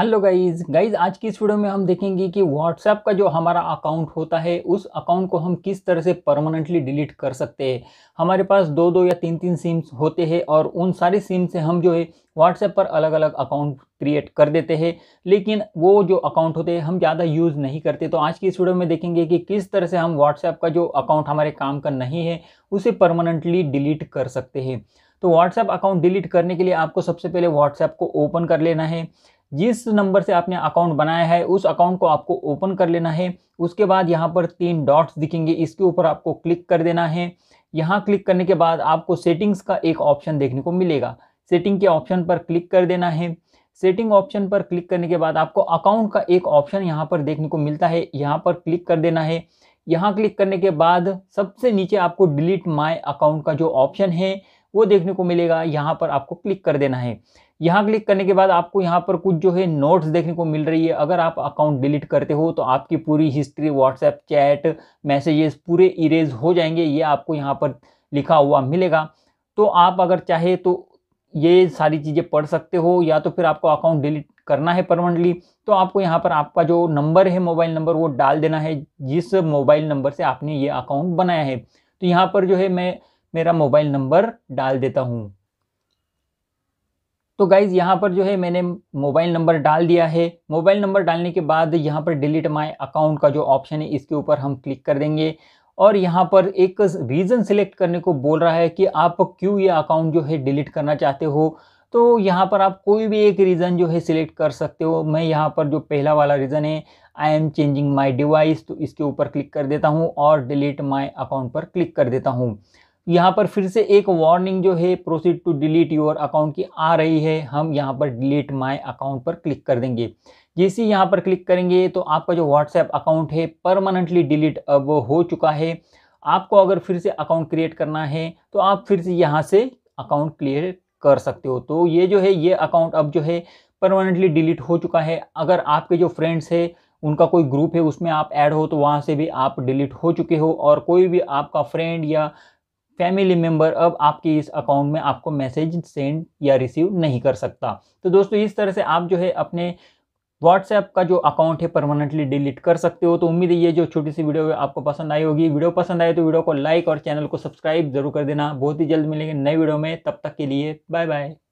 hello guys guys आज की इस वीडियो में हम देखेंगे कि व्हाट्सएप का जो हमारा अकाउंट होता है उस अकाउंट को हम किस तरह से परमानेंटली डिलीट कर सकते हैं हमारे पास दो दो या तीन तीन सिम्स होते हैं और उन सारी सिम से हम जो है व्हाट्सएप पर अलग अलग अकाउंट क्रिएट कर देते हैं लेकिन वो जो अकाउंट होते हैं हम ज़्यादा यूज़ नहीं करते तो आज की इस वीडियो में देखेंगे कि किस तरह से हम व्हाट्सएप का जो अकाउंट हमारे काम का नहीं है उसे परमानेंटली डिलीट कर सकते हैं तो व्हाट्सएप अकाउंट डिलीट करने के लिए आपको सबसे पहले व्हाट्सएप को ओपन कर लेना है जिस नंबर से आपने अकाउंट बनाया है उस अकाउंट को आपको ओपन कर लेना है उसके बाद यहाँ पर तीन डॉट्स दिखेंगे इसके ऊपर आपको क्लिक कर देना है यहाँ क्लिक करने के बाद आपको सेटिंग्स का एक ऑप्शन देखने को मिलेगा सेटिंग के ऑप्शन पर क्लिक कर देना है सेटिंग ऑप्शन पर क्लिक करने के बाद आपको अकाउंट का एक ऑप्शन यहाँ पर देखने को मिलता है यहाँ पर क्लिक कर देना है यहाँ क्लिक करने के बाद सबसे नीचे आपको डिलीट माई अकाउंट का जो ऑप्शन है वो देखने को मिलेगा यहाँ पर आपको क्लिक कर देना है यहाँ क्लिक करने के बाद आपको यहाँ पर कुछ जो है नोट्स देखने को मिल रही है अगर आप अकाउंट डिलीट करते हो तो आपकी पूरी हिस्ट्री व्हाट्सएप चैट मैसेजेस पूरे इरेज हो जाएंगे ये आपको यहाँ पर लिखा हुआ मिलेगा तो आप अगर चाहे तो ये सारी चीज़ें पढ़ सकते हो या तो फिर आपको अकाउंट डिलीट करना है परमानेंटली तो आपको यहाँ पर आपका जो नंबर है मोबाइल नंबर वो डाल देना है जिस मोबाइल नंबर से आपने ये अकाउंट बनाया है तो यहाँ पर जो है मैं मेरा मोबाइल नंबर डाल देता हूँ तो गाइज़ यहाँ पर जो है मैंने मोबाइल नंबर डाल दिया है मोबाइल नंबर डालने के बाद यहाँ पर डिलीट माई अकाउंट का जो ऑप्शन है इसके ऊपर हम क्लिक कर देंगे और यहाँ पर एक रीज़न सिलेक्ट करने को बोल रहा है कि आप क्यों ये अकाउंट जो है डिलीट करना चाहते हो तो यहाँ पर आप कोई भी एक रीज़न जो है सिलेक्ट कर सकते हो मैं यहाँ पर जो पहला वाला रीज़न है I am changing my device तो इसके ऊपर क्लिक कर देता हूँ और डिलीट माई अकाउंट पर क्लिक कर देता हूँ यहाँ पर फिर से एक वार्निंग जो है proceed to delete your account की आ रही है हम यहाँ पर डिलीट माय अकाउंट पर क्लिक कर देंगे जैसे यहाँ पर क्लिक करेंगे तो आपका जो व्हाट्सएप अकाउंट है परमानेंटली डिलीट अब हो चुका है आपको अगर फिर से अकाउंट क्रिएट करना है तो आप फिर से यहाँ से अकाउंट क्रिएट कर सकते हो तो ये जो है ये अकाउंट अब जो है परमानेंटली डिलीट हो चुका है अगर आपके जो फ्रेंड्स है उनका कोई ग्रुप है उसमें आप ऐड हो तो वहाँ से भी आप डिलीट हो चुके हो और कोई भी आपका फ्रेंड या फैमिली मेम्बर अब आपके इस अकाउंट में आपको मैसेज सेंड या रिसीव नहीं कर सकता तो दोस्तों इस तरह से आप जो है अपने व्हाट्सएप का जो अकाउंट है परमानेंटली डिलीट कर सकते हो तो उम्मीद है ये जो छोटी सी वीडियो आपको पसंद आई होगी वीडियो पसंद आए तो वीडियो को लाइक और चैनल को सब्सक्राइब जरूर कर देना बहुत ही जल्द मिलेंगे नए वीडियो में तब तक के लिए बाय बाय